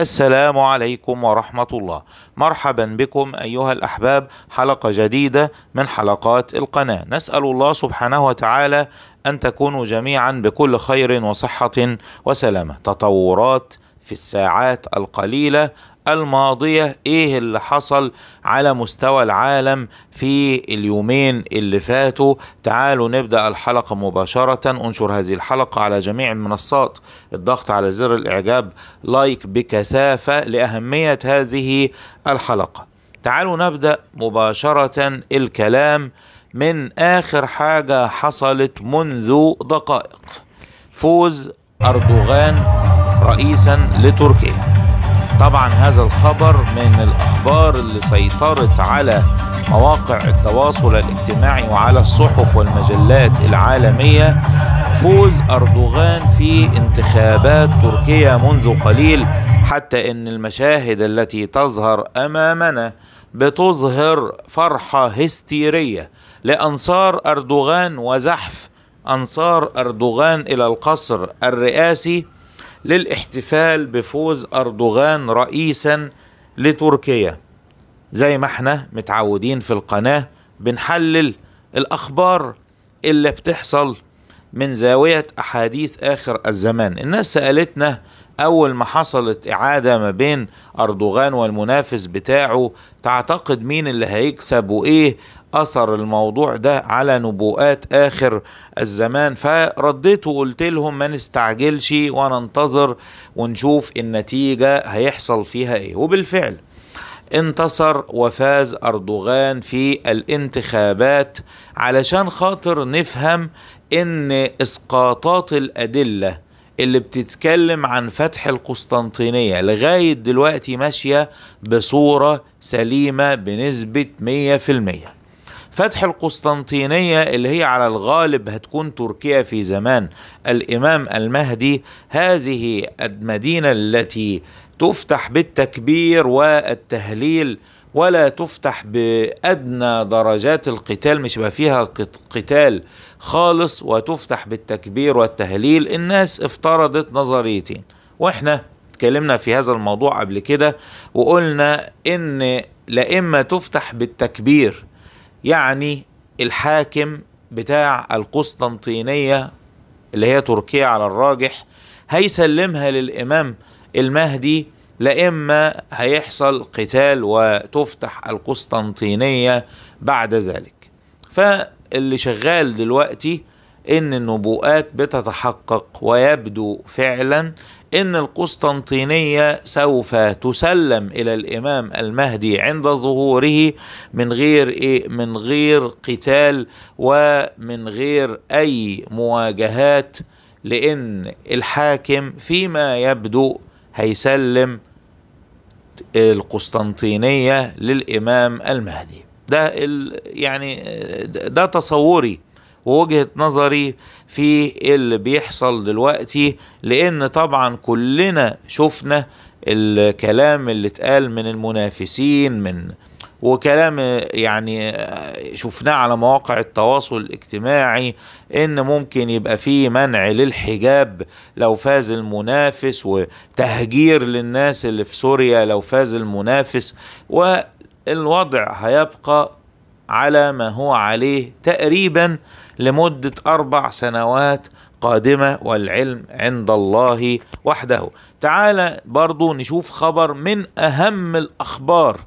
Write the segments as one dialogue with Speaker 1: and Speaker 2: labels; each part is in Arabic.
Speaker 1: السلام عليكم ورحمة الله مرحبا بكم أيها الأحباب حلقة جديدة من حلقات القناة نسأل الله سبحانه وتعالى أن تكونوا جميعا بكل خير وصحة وسلامة تطورات في الساعات القليلة الماضية ايه اللي حصل على مستوى العالم في اليومين اللي فاتوا تعالوا نبدأ الحلقة مباشرة انشر هذه الحلقة على جميع المنصات الضغط على زر الاعجاب لايك بكثافة لأهمية هذه الحلقة تعالوا نبدأ مباشرة الكلام من آخر حاجة حصلت منذ دقائق فوز أردوغان رئيسا لتركيا طبعا هذا الخبر من الأخبار اللي سيطرت على مواقع التواصل الاجتماعي وعلى الصحف والمجلات العالمية فوز أردوغان في انتخابات تركيا منذ قليل حتى أن المشاهد التي تظهر أمامنا بتظهر فرحة هستيرية لأنصار أردوغان وزحف أنصار أردوغان إلى القصر الرئاسي للاحتفال بفوز أردوغان رئيسا لتركيا زي ما احنا متعودين في القناة بنحلل الأخبار اللي بتحصل من زاوية أحاديث آخر الزمان الناس سألتنا أول ما حصلت إعادة ما بين أردوغان والمنافس بتاعه تعتقد مين اللي هيكسب وإيه أثر الموضوع ده على نبوءات آخر الزمان فرديت وقلت لهم ما نستعجلش وننتظر ونشوف النتيجة هيحصل فيها إيه وبالفعل انتصر وفاز أردوغان في الانتخابات علشان خاطر نفهم إن إسقاطات الأدلة اللي بتتكلم عن فتح القسطنطينية لغاية دلوقتي ماشية بصورة سليمة بنسبة 100% فتح القسطنطينية اللي هي على الغالب هتكون تركيا في زمان الإمام المهدي هذه المدينة التي تفتح بالتكبير والتهليل ولا تفتح بأدنى درجات القتال مش يبقى فيها قتال خالص وتفتح بالتكبير والتهليل الناس افترضت نظريتين واحنا اتكلمنا في هذا الموضوع قبل كده وقلنا ان لا اما تفتح بالتكبير يعني الحاكم بتاع القسطنطينية اللي هي تركيا على الراجح هيسلمها للإمام المهدي لا إما هيحصل قتال وتفتح القسطنطينية بعد ذلك فاللي شغال دلوقتي ان النبوءات بتتحقق ويبدو فعلا ان القسطنطينيه سوف تسلم الى الامام المهدي عند ظهوره من غير ايه من غير قتال ومن غير اي مواجهات لان الحاكم فيما يبدو هيسلم القسطنطينية للإمام المهدي ده يعني ده تصوري ووجهة نظري في اللي بيحصل دلوقتي لأن طبعا كلنا شفنا الكلام اللي اتقال من المنافسين من وكلام يعني شفناه على مواقع التواصل الاجتماعي ان ممكن يبقى في منع للحجاب لو فاز المنافس وتهجير للناس اللي في سوريا لو فاز المنافس والوضع هيبقى على ما هو عليه تقريبا لمدة أربع سنوات قادمة والعلم عند الله وحده تعال برضو نشوف خبر من أهم الأخبار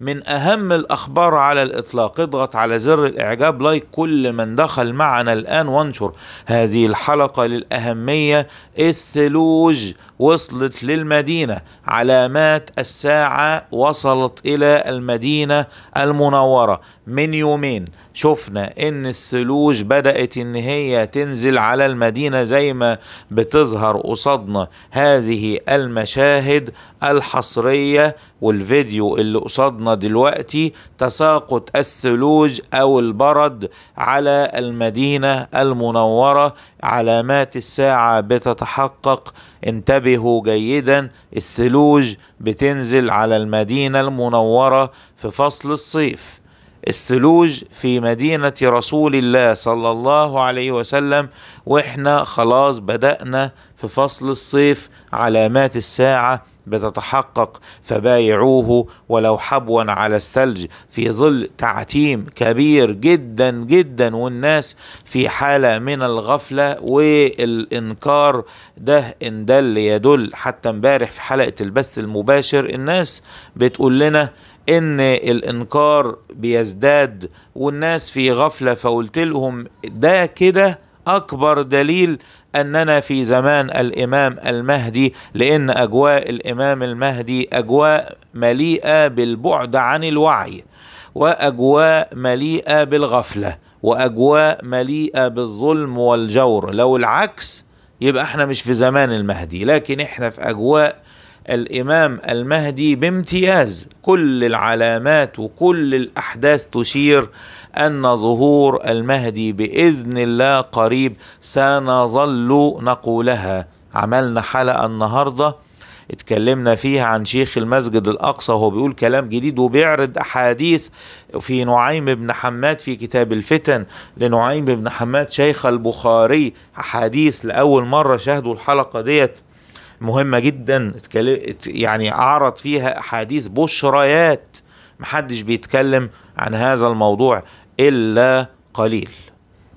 Speaker 1: من أهم الأخبار على الإطلاق اضغط على زر الإعجاب لايك كل من دخل معنا الآن وانشر هذه الحلقة للأهمية الثلوج وصلت للمدينة علامات الساعة وصلت إلى المدينة المنورة من يومين شفنا ان الثلوج بدأت ان هي تنزل على المدينة زي ما بتظهر قصادنا هذه المشاهد الحصرية والفيديو اللي قصادنا دلوقتي تساقط الثلوج او البرد على المدينة المنورة علامات الساعة بتتحقق انتبهوا جيدا الثلوج بتنزل على المدينة المنورة في فصل الصيف الثلوج في مدينة رسول الله صلى الله عليه وسلم واحنا خلاص بدأنا في فصل الصيف علامات الساعة بتتحقق فبايعوه ولو حبوا على الثلج في ظل تعتيم كبير جدا جدا والناس في حاله من الغفله والانكار ده ان دل يدل حتى امبارح في حلقه البث المباشر الناس بتقول لنا ان الانكار بيزداد والناس في غفله فقلت لهم ده كده اكبر دليل اننا في زمان الامام المهدي لان اجواء الامام المهدي اجواء مليئه بالبعد عن الوعي واجواء مليئه بالغفله واجواء مليئه بالظلم والجور لو العكس يبقى احنا مش في زمان المهدي لكن احنا في اجواء الامام المهدي بامتياز كل العلامات وكل الاحداث تشير ان ظهور المهدي باذن الله قريب سنظل نقولها عملنا حلقه النهارده اتكلمنا فيها عن شيخ المسجد الأقصى وهو بيقول كلام جديد وبيعرض أحاديث في نعيم بن حماد في كتاب الفتن لنعيم بن حماد شيخ البخاري أحاديث لأول مرة شاهدوا الحلقة ديت مهمه جدا يعني عرض فيها احاديث بشريات محدش بيتكلم عن هذا الموضوع الا قليل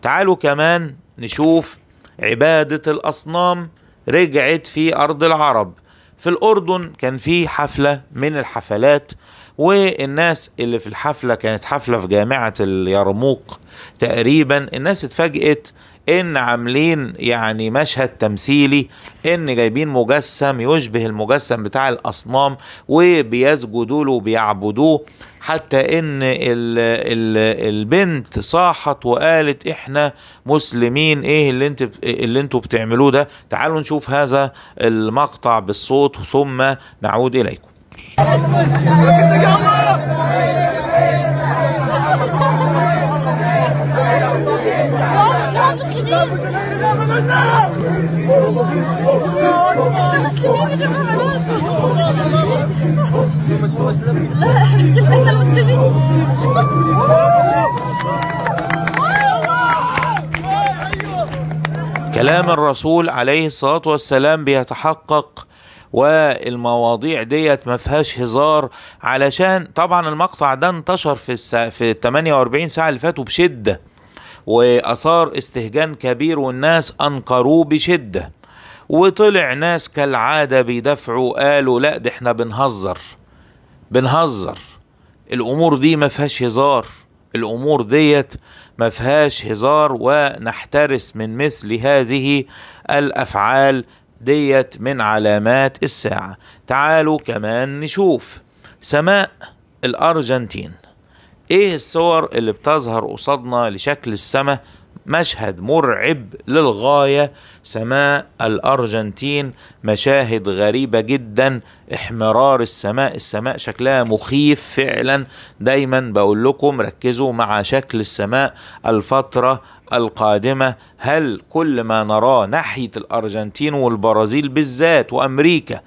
Speaker 1: تعالوا كمان نشوف عباده الاصنام رجعت في ارض العرب في الاردن كان في حفله من الحفلات والناس اللي في الحفله كانت حفله في جامعه اليرموك تقريبا الناس اتفاجئت ان عاملين يعني مشهد تمثيلي ان جايبين مجسم يشبه المجسم بتاع الاصنام وبيسجدوا له وبيعبدوه حتى ان الـ الـ البنت صاحت وقالت احنا مسلمين ايه اللي انت اللي انتوا بتعملوه ده تعالوا نشوف هذا المقطع بالصوت ثم نعود اليكم كلام الرسول عليه الصلاة والسلام بيتحقق والمواضيع ديت ما فيهاش هزار علشان طبعا المقطع ده انتشر في الس... في 48 ساعة اللي فاتوا بشدة وأثار استهجان كبير والناس أنكروه بشدة وطلع ناس كالعادة بيدافعوا قالوا لا ده احنا بنهزر بنهزر الأمور دي ما فيهاش هزار الأمور ديت ما فيهاش هزار ونحترس من مثل هذه الأفعال ديت من علامات الساعة تعالوا كمان نشوف سماء الأرجنتين ايه الصور اللي بتظهر قصادنا لشكل السماء مشهد مرعب للغاية سماء الأرجنتين مشاهد غريبة جدا احمرار السماء السماء شكلها مخيف فعلا دايما بقول لكم ركزوا مع شكل السماء الفترة القادمة هل كل ما نراه ناحية الأرجنتين والبرازيل بالذات وأمريكا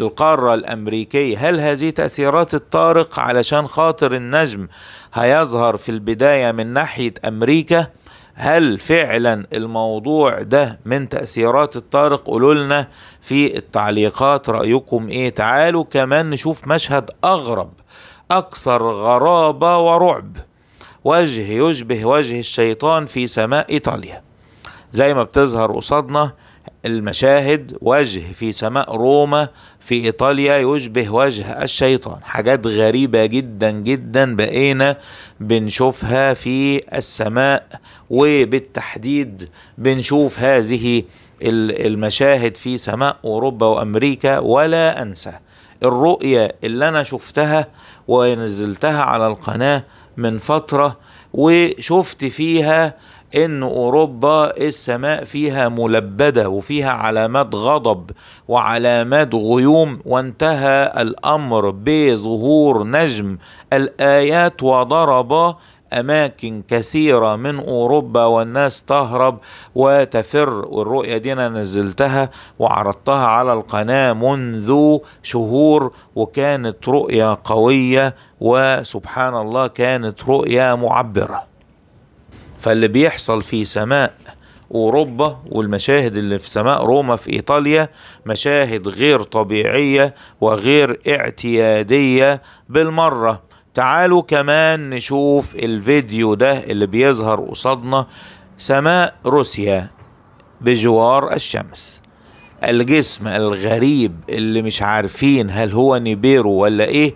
Speaker 1: القارة الأمريكية هل هذه تأثيرات الطارق علشان خاطر النجم هيظهر في البداية من ناحية أمريكا هل فعلا الموضوع ده من تأثيرات الطارق قولوا لنا في التعليقات رأيكم ايه تعالوا كمان نشوف مشهد أغرب أكثر غرابة ورعب وجه يشبه وجه الشيطان في سماء إيطاليا زي ما بتظهر قصادنا المشاهد وجه في سماء روما في ايطاليا يشبه وجه الشيطان حاجات غريبه جدا جدا بقينا بنشوفها في السماء وبالتحديد بنشوف هذه المشاهد في سماء اوروبا وامريكا ولا انسى الرؤيه اللي انا شفتها ونزلتها على القناه من فترة وشفت فيها ان اوروبا السماء فيها ملبده وفيها علامات غضب وعلامات غيوم وانتهى الامر بظهور نجم الايات وضرب اماكن كثيره من اوروبا والناس تهرب وتفر والرؤيه دي انا نزلتها وعرضتها على القناه منذ شهور وكانت رؤيه قويه وسبحان الله كانت رؤيه معبره فاللي بيحصل في سماء اوروبا والمشاهد اللي في سماء روما في ايطاليا مشاهد غير طبيعيه وغير اعتياديه بالمره تعالوا كمان نشوف الفيديو ده اللي بيظهر قصادنا سماء روسيا بجوار الشمس الجسم الغريب اللي مش عارفين هل هو نيبيرو ولا ايه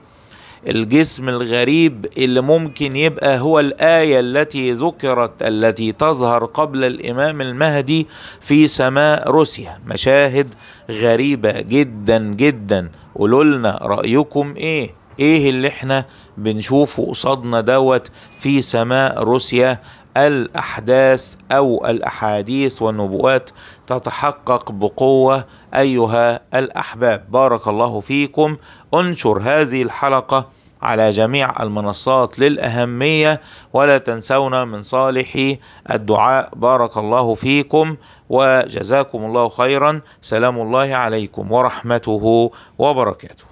Speaker 1: الجسم الغريب اللي ممكن يبقى هو الآية التي ذكرت التي تظهر قبل الإمام المهدي في سماء روسيا مشاهد غريبة جدا جدا قولولنا رأيكم ايه ايه اللي احنا بنشوفه قصادنا دوت في سماء روسيا الاحداث او الاحاديث والنبوءات تتحقق بقوه ايها الاحباب بارك الله فيكم انشر هذه الحلقه على جميع المنصات للاهميه ولا تنسونا من صالح الدعاء بارك الله فيكم وجزاكم الله خيرا سلام الله عليكم ورحمته وبركاته